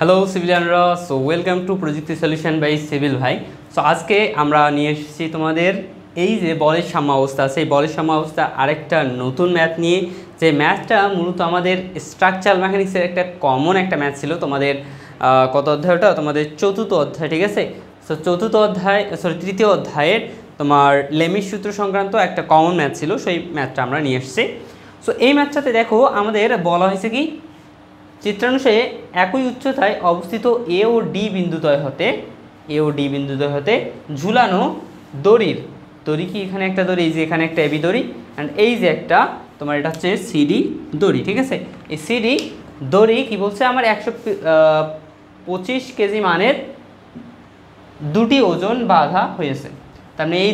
Hello সিভিলিয়ানরা so welcome to প্রযুক্তি solution by civil ভাই সো আজকে আমরা নিয়ে এসেছি তোমাদের এই যে বলের সাম্যাবস্থা সেই বলের সাম্যাবস্থা আরেকটা নতুন ম্যাথ নিয়ে যে ম্যাথটা মূলত আমাদের স্ট্রাকচার মেকানিক্সের একটা কমন একটা ম্যাথ ছিল তোমাদের কত অধ্যায়টা তোমাদের চতুর্থ অধ্যায় ঠিক আছে সো চতুর্থ অধ্যায় সরি তৃতীয় অধ্যায়ের তোমার লেমির সূত্র সংক্রান্ত একটা কমন ম্যাথ ছিল সেই ম্যাথটা আমরা নিয়ে এসেছি সো এই ম্যাথটাতে দেখো আমাদের বলা হয়েছে কি চিত্রানুসারে একই উচ্চতায় অবস্থিত এ ও ডি বিন্দুদ্বয় হতে এ ও ডি বিন্দুদ্বয় হতে ঝুলানো দড়ির দড়ি কি এখানে একটা দড়ি এই যে এখানে একটা এবি দড়ি অ্যান্ড এই যে একটা তোমার এটা হচ্ছে সিডি দড়ি ঠিক আছে এই সিডি দড়ি কি বলছে আমার একশো পঁচিশ কেজি মানের দুটি ওজন বাধা হয়েছে তার মানে এই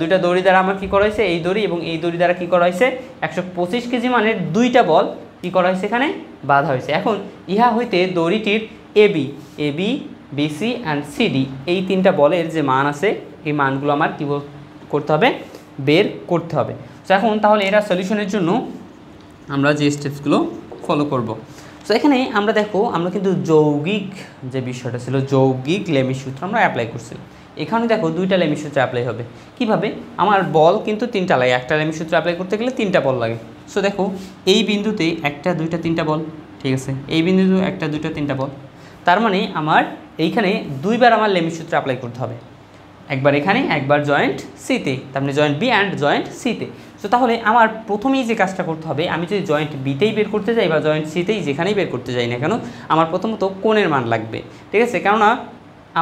দুইটা দড়ি দ্বারা আমার কী করা হয়েছে এই দড়ি এবং এই দড়ি দ্বারা কী করা হয়েছে একশো কেজি মানের দুইটা বল কি করা হয়েছে এখানে বাঁধা হয়েছে এখন ইহা হইতে দড়িটির AB AB BC and CD এই তিনটা বলের যে মান আছে এই মানগুলো আমার কী করতে হবে বের করতে হবে তো এখন তাহলে এরা সলিউশনের জন্য আমরা যে স্টেপসগুলো ফলো করব। তো এখানে আমরা দেখো আমরা কিন্তু যৌগিক যে বিষয়টা ছিল যৌগিক লেমি সূত্র আমরা অ্যাপ্লাই করছি এখানে দেখো দুইটা লেমি সূত্র অ্যাপ্লাই হবে কিভাবে আমার বল কিন্তু তিনটা লাগে একটা লেমি সূত্র অ্যাপ্লাই করতে গেলে তিনটা বল লাগে সো দেখো এই বিন্দুতে একটা দুইটা তিনটা বল ঠিক আছে এই বিন্দুতে একটা দুইটা তিনটা বল তার মানে আমার এইখানে দুইবার আমার লেমি সূত্র অ্যাপ্লাই করতে হবে একবার এখানে একবার জয়েন্ট সিতে তার মানে জয়েন্ট বি অ্যান্ড জয়েন্ট সিতে সো তাহলে আমার প্রথমেই যে কাজটা করতে হবে আমি যদি জয়েন্ট বিতেই বের করতে যাই বা জয়েন্ট সিতেই যেখানেই বের করতে যাই না কেন আমার প্রথমত কোণের মান লাগবে ঠিক আছে কেননা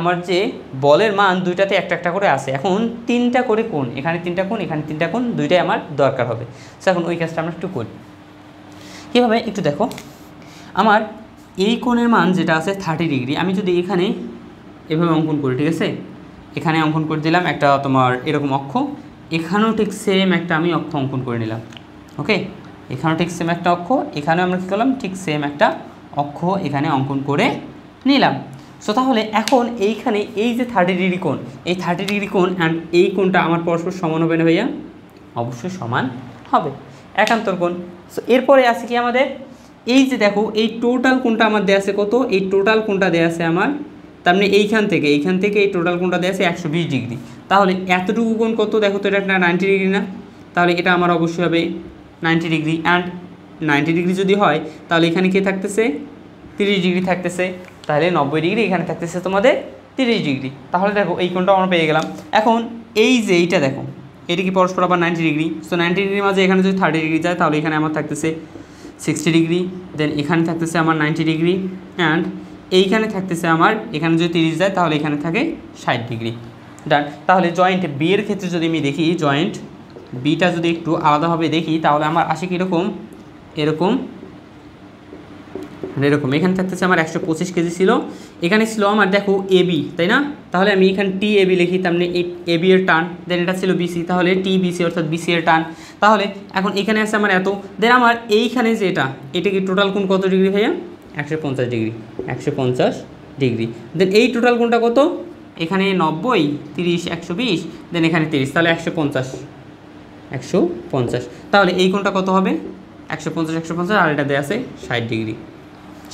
আমার যে বলের মান দুইটাতে একটা একটা করে আসে এখন তিনটা করে কোন এখানে তিনটা কোন এখানে তিনটা কোন দুইটাই আমার দরকার হবে সো এখন ওই কাজটা আমরা একটু করি কীভাবে একটু দেখো আমার এই কোণের মান যেটা আছে থার্টি ডিগ্রি আমি যদি এখানে এভাবে অঙ্কন করি ঠিক আছে এখানে অঙ্কন করে দিলাম একটা তোমার এরকম অক্ষ এখানেও ঠিক সেম একটা আমি অক্ষ অঙ্কন করে নিলাম ওকে এখানেও ঠিক সেম একটা অক্ষ এখানেও আমরা কী করলাম ঠিক সেম একটা অক্ষ এখানে অঙ্কন করে নিলাম সো তাহলে এখন এইখানে এই যে থার্টি ডিগ্রি কোণ এই থার্টি ডিগ্রি কোণ অ্যান্ড এই কোণটা আমার পরস্পর সমান হবে না ভাইয়া অবশ্যই সমান হবে একান্তর কোণ সো এরপরে আছে কি আমাদের এই যে দেখো এই টোটাল কোনটা আমার দেয়া আছে কত এই টোটাল কোনটা দেয়া আছে আমার তার মানে এইখান থেকে এইখান থেকে এই টোটাল কোনটা দেয়া আছে একশো বিশ ডিগ্রি তাহলে এতটুকু কোণ কত দেখো তো এটা নাইনটি ডিগ্রি না তাহলে এটা আমার অবশ্যই হবে ninety degree and ninety degree যদি হয় তাহলে এখানে কে থাকতেছে তিরিশ ডিগ্রি থাকতেছে তাহলে নব্বই ডিগ্রি এখানে থাকতেছে তোমাদের তিরিশ ডিগ্রি তাহলে দেখো এই কোনটা আমরা পেয়ে গেলাম এখন এই যে এইটা দেখো এটা কি পরস্পর আবার নাইনটি ডিগ্রি সো নাইনটি ডিগ্রির মাঝে এখানে যদি থার্টি ডিগ্রি যায় তাহলে এখানে আমার থাকতেছে সিক্সটি ডিগ্রি দেন এখানে থাকতেছে আমার নাইনটি ডিগ্রি অ্যান্ড এইখানে থাকতেছে আমার এখানে যদি তিরিশ যায় তাহলে এখানে থাকে ষাট ডিগ্রি ডান তাহলে জয়েন্ট বি এর ক্ষেত্রে যদি আমি দেখি জয়েন্ট বিটা যদি একটু আলাদাভাবে দেখি তাহলে আমার আসে কীরকম এরকম মানে এরকম এখানে থাকতেছে আমার একশো পঁচিশ কেজি ছিল এখানে ছিল আমার দেখো এবি তাই না তাহলে আমি এখানে টি এবি লিখি তার মানে বি এর টান দেন এটা ছিল বিসি তাহলে টি বিসি অর্থাৎ বিসি এর টান তাহলে এখন এখানে আছে আমার এত দেন আমার এইখানে যে এটা এটা কি টোটাল কোন কত ডিগ্রি ভাইয়া একশো পঞ্চাশ ডিগ্রি একশো পঞ্চাশ ডিগ্রি দেন এই টোটাল কোনটা কত এখানে নব্বই তিরিশ একশো বিশ দেন এখানে তিরিশ তাহলে একশো পঞ্চাশ একশো পঞ্চাশ তাহলে এই কোনটা কত হবে একশো পঞ্চাশ একশো পঞ্চাশ আর এটা দেওয়া আছে ষাট ডিগ্রি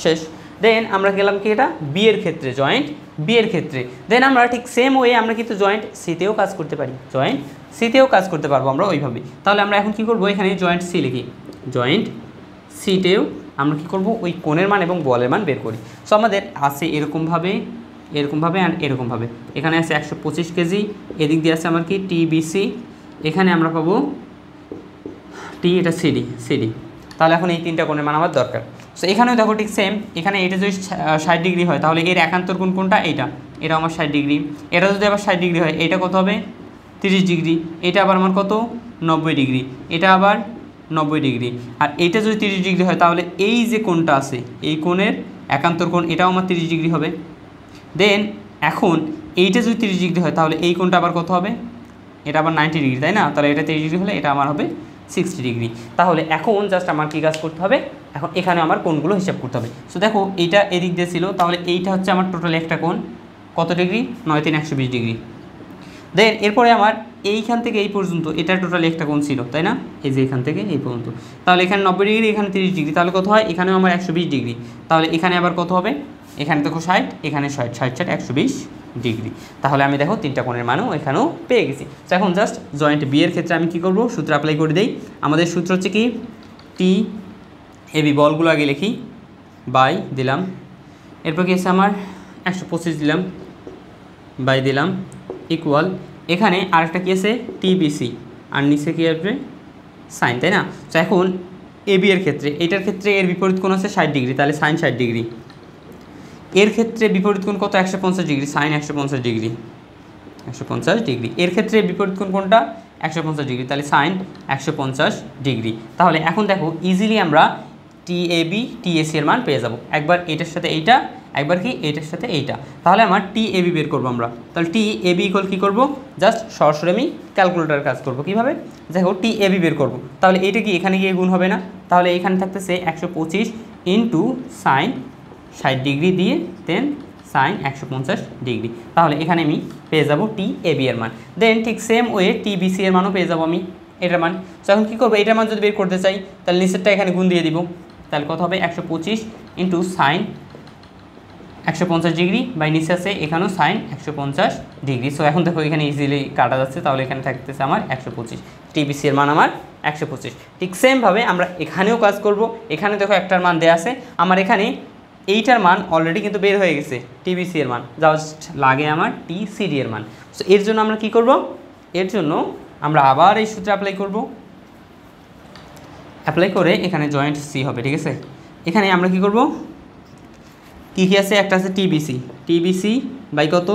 শেষ দেন আমরা গেলাম কি এটা বি এর ক্ষেত্রে জয়েন্ট বি এর ক্ষেত্রে দেন আমরা ঠিক সেম ওয়ে আমরা কিন্তু জয়েন্ট সিতেও কাজ করতে পারি জয়েন্ট সিতেও কাজ করতে পারবো আমরা ওইভাবে তাহলে আমরা এখন কি করব এখানে জয়েন্ট সি লিখি জয়েন্ট সিটেও আমরা কি করব ওই কোণের মান এবং বলের মান বের করি সো আমাদের আছে এরকমভাবে এরকমভাবে অ্যান্ড এরকমভাবে এখানে আছে একশো পঁচিশ কেজি এদিক দিয়ে আছে আমার কি টিবিসি এখানে আমরা পাবো টি এটা সিডি সিডি তাহলে এখন এই তিনটা কোণের মান আমার দরকার সো এখানেও দেখো ঠিক সেম এখানে এটা যদি ষাট ডিগ্রি হয় তাহলে এর একান্তর কোন কোনটা এইটা এটা আমার ষাট ডিগ্রি এটা যদি আবার ষাট ডিগ্রি হয় এটা কত হবে তিরিশ ডিগ্রি এটা আবার আমার কত নব্বই ডিগ্রি এটা আবার নব্বই ডিগ্রি আর এটা যদি তিরিশ ডিগ্রি হয় তাহলে এই যে কোনটা আছে এই কোণের একান্তর কোণ এটাও আমার তিরিশ ডিগ্রি হবে দেন এখন এইটা যদি তিরিশ ডিগ্রি হয় তাহলে এই কোণটা আবার কত হবে এটা আবার নাইনটি ডিগ্রি তাই না তাহলে এটা তিরিশ ডিগ্রি হলে এটা আমার হবে সিক্সটি ডিগ্রি তাহলে এখন জাস্ট আমার কী কাজ করতে হবে এখন এখানে আমার কোনগুলো হিসাব করতে হবে সো দেখো এইটা এদিক দিয়ে ছিল তাহলে এইটা হচ্ছে আমার টোটাল একটা কোন কত ডিগ্রি নয় তিন একশো ডিগ্রি দেন এরপরে আমার এইখান থেকে এই পর্যন্ত এটা টোটাল একটা কোন ছিল তাই না এই যে এখান থেকে এই পর্যন্ত তাহলে এখানে নব্বই ডিগ্রি এখানে তিরিশ ডিগ্রি তাহলে কত হয় এখানেও আমার একশো ডিগ্রি তাহলে এখানে আবার কত হবে এখানে দেখো ষাট এখানে ষাট ষাট ষাট একশো ডিগ্রি তাহলে আমি দেখো তিনটা কোণের মানও এখানেও পেয়ে গেছি তো এখন জাস্ট জয়েন্ট বি এর ক্ষেত্রে আমি কি করব সূত্র অ্যাপ্লাই করে দিই আমাদের সূত্র হচ্ছে কি টি এবি বলগুলো আগে লিখি বাই দিলাম এরপর কি আছে আমার একশো পঁচিশ দিলাম বাই দিলাম ইকুয়াল এখানে আরেকটা কি আছে টিবিসি আর নিচে কি আসবে সাইন তাই না তো এখন বি এর ক্ষেত্রে এটার ক্ষেত্রে এর বিপরীত কোণ আছে ষাট ডিগ্রি তাহলে সাইন ষাট ডিগ্রি এর ক্ষেত্রে বিপরীত কোণ কত একশো পঞ্চাশ ডিগ্রি সাইন একশো পঞ্চাশ ডিগ্রি একশো পঞ্চাশ ডিগ্রি এর ক্ষেত্রে বিপরীত কোণ কোনটা একশো পঞ্চাশ ডিগ্রি তাহলে সাইন একশো পঞ্চাশ ডিগ্রি তাহলে এখন দেখো ইজিলি আমরা টি এ বি টি এর মান পেয়ে যাব একবার এটার সাথে এইটা একবার কি এইটার সাথে এইটা তাহলে আমার টি এবি বের করবো আমরা তাহলে টি এ বি ইকল কী করবো জাস্ট সরাসরি আমি ক্যালকুলেটার কাজ করবো কীভাবে দেখো টি এবি বের করবো তাহলে এইটা কি এখানে গিয়ে গুণ হবে না তাহলে এখানে থাকতেছে একশো পঁচিশ ইন্টু সাইন ষাট ডিগ্রি দিয়ে দেন সাইন একশো পঞ্চাশ ডিগ্রি তাহলে এখানে আমি পেয়ে যাবো টি এ বি এর মান দেন ঠিক সেম ওয়ে টি সি এর মানও পেয়ে যাবো আমি এটার মান তো এখন কী করবো এটার মান যদি বের করতে চাই তাহলে নিচেরটা এখানে গুণ দিয়ে দিব তাহলে কত হবে একশো পঁচিশ ইন্টু সাইন একশো পঞ্চাশ ডিগ্রি বাই নিচে আছে এখানেও সাইন একশো পঞ্চাশ ডিগ্রি সো এখন দেখো এখানে ইজিলি কাটা যাচ্ছে তাহলে এখানে থাকতেছে আমার একশো পঁচিশ টিবিসি এর মান আমার একশো পঁচিশ ঠিক সেমভাবে আমরা এখানেও কাজ করব এখানে দেখো একটার মান দেওয়া আছে আমার এখানে এইটার মান অলরেডি কিন্তু বের হয়ে গেছে টিবিসি এর মান জাস্ট লাগে আমার টিসিডি এর মান সো এর জন্য আমরা কি করব এর জন্য আমরা আবার এই সূত্রে অ্যাপ্লাই করব অ্যাপ্লাই করে এখানে জয়েন্ট সি হবে ঠিক আছে এখানে আমরা কি করব কী কী আছে একটা আছে টিবিসি টিবিসি বাই কত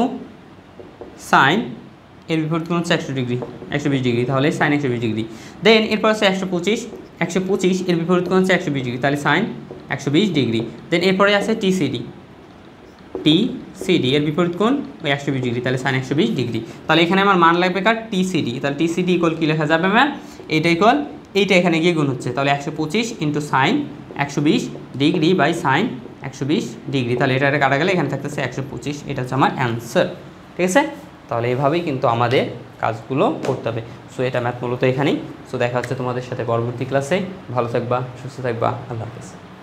সাইন এর বিপরীত কোণ হচ্ছে একশো ডিগ্রি একশো বিশ ডিগ্রি তাহলে সাইন একশো বিশ ডিগ্রি দেন এরপর আছে একশো পঁচিশ একশো পঁচিশ এর বিপরীত কোণ হচ্ছে একশো বিশ ডিগ্রি তাহলে সাইন একশো ডিগ্রি দেন এরপরে আছে টিসিডি টিসিডি এর বিপরীত কোন ওই একশো ডিগ্রি তাহলে সাইন একশো ডিগ্রি তাহলে এখানে আমার মান লাগবে কার টিসিডি তাহলে টিসিডি ইকল কী লেখা যাবে ম্যাম এইটা ইকল এইটা এখানে গিয়ে গুণ হচ্ছে তাহলে একশো পঁচিশ ইন্টু সাইন একশো ডিগ্রি বাই সাইন একশো ডিগ্রি তাহলে এটা কাটা গেলে এখানে থাকতেছে একশো পঁচিশ এটা হচ্ছে আমার অ্যান্সার ঠিক আছে তাহলে এইভাবেই কিন্তু আমাদের কাজগুলো করতে হবে সো এটা ম্যাথ মূলত এখানেই সো দেখা হচ্ছে তোমাদের সাথে পরবর্তী ক্লাসে ভালো থাকবা সুস্থ থাকবা আল্লাহ হাফেজ